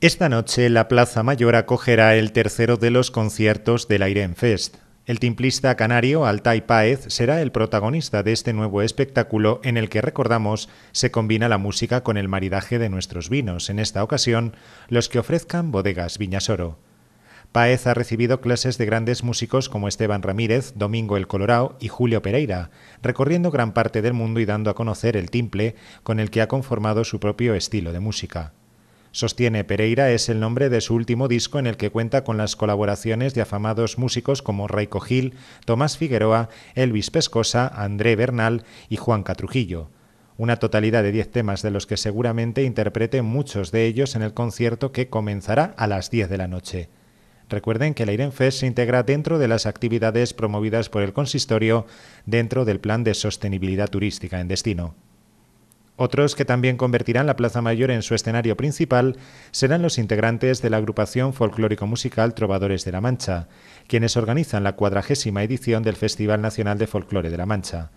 Esta noche la Plaza Mayor acogerá el tercero de los conciertos del En Fest. El timplista canario Altai Páez será el protagonista de este nuevo espectáculo en el que recordamos se combina la música con el maridaje de nuestros vinos, en esta ocasión los que ofrezcan bodegas Viñasoro. Páez ha recibido clases de grandes músicos como Esteban Ramírez, Domingo El Colorao y Julio Pereira, recorriendo gran parte del mundo y dando a conocer el timple con el que ha conformado su propio estilo de música. Sostiene Pereira es el nombre de su último disco en el que cuenta con las colaboraciones de afamados músicos como Raico Gil, Tomás Figueroa, Elvis Pescosa, André Bernal y Juan Catrujillo. Una totalidad de 10 temas de los que seguramente interpreten muchos de ellos en el concierto que comenzará a las 10 de la noche. Recuerden que el Airen Fest se integra dentro de las actividades promovidas por el consistorio dentro del plan de sostenibilidad turística en destino. Otros que también convertirán la Plaza Mayor en su escenario principal serán los integrantes de la agrupación folclórico-musical Trovadores de la Mancha, quienes organizan la cuadragésima edición del Festival Nacional de Folclore de la Mancha.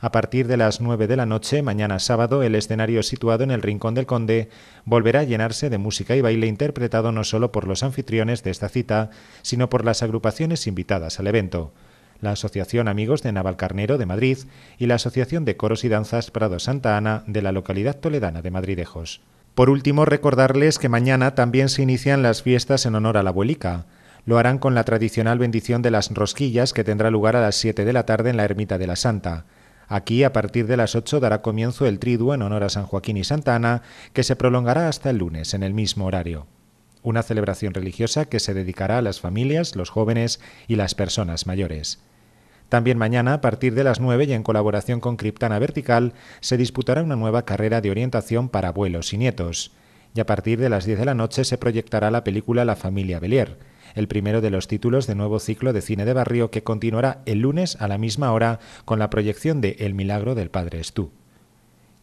A partir de las 9 de la noche, mañana sábado, el escenario situado en el Rincón del Conde volverá a llenarse de música y baile interpretado no solo por los anfitriones de esta cita, sino por las agrupaciones invitadas al evento la Asociación Amigos de Navalcarnero de Madrid y la Asociación de Coros y Danzas Prado Santa Ana de la localidad toledana de Madridejos. Por último, recordarles que mañana también se inician las fiestas en honor a la abuelica. Lo harán con la tradicional bendición de las rosquillas que tendrá lugar a las 7 de la tarde en la Ermita de la Santa. Aquí, a partir de las 8, dará comienzo el triduo en honor a San Joaquín y Santa Ana, que se prolongará hasta el lunes, en el mismo horario. Una celebración religiosa que se dedicará a las familias, los jóvenes y las personas mayores. También mañana, a partir de las 9 y en colaboración con Criptana Vertical, se disputará una nueva carrera de orientación para abuelos y nietos. Y a partir de las 10 de la noche se proyectará la película La familia Belier, el primero de los títulos de nuevo ciclo de cine de barrio que continuará el lunes a la misma hora con la proyección de El milagro del padre Estú.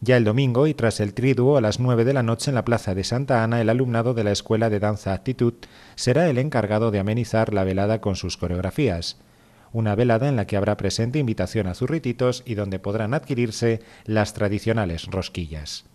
Ya el domingo y tras el triduo a las 9 de la noche en la Plaza de Santa Ana, el alumnado de la Escuela de Danza Actitud será el encargado de amenizar la velada con sus coreografías una velada en la que habrá presente invitación a zurrititos y donde podrán adquirirse las tradicionales rosquillas.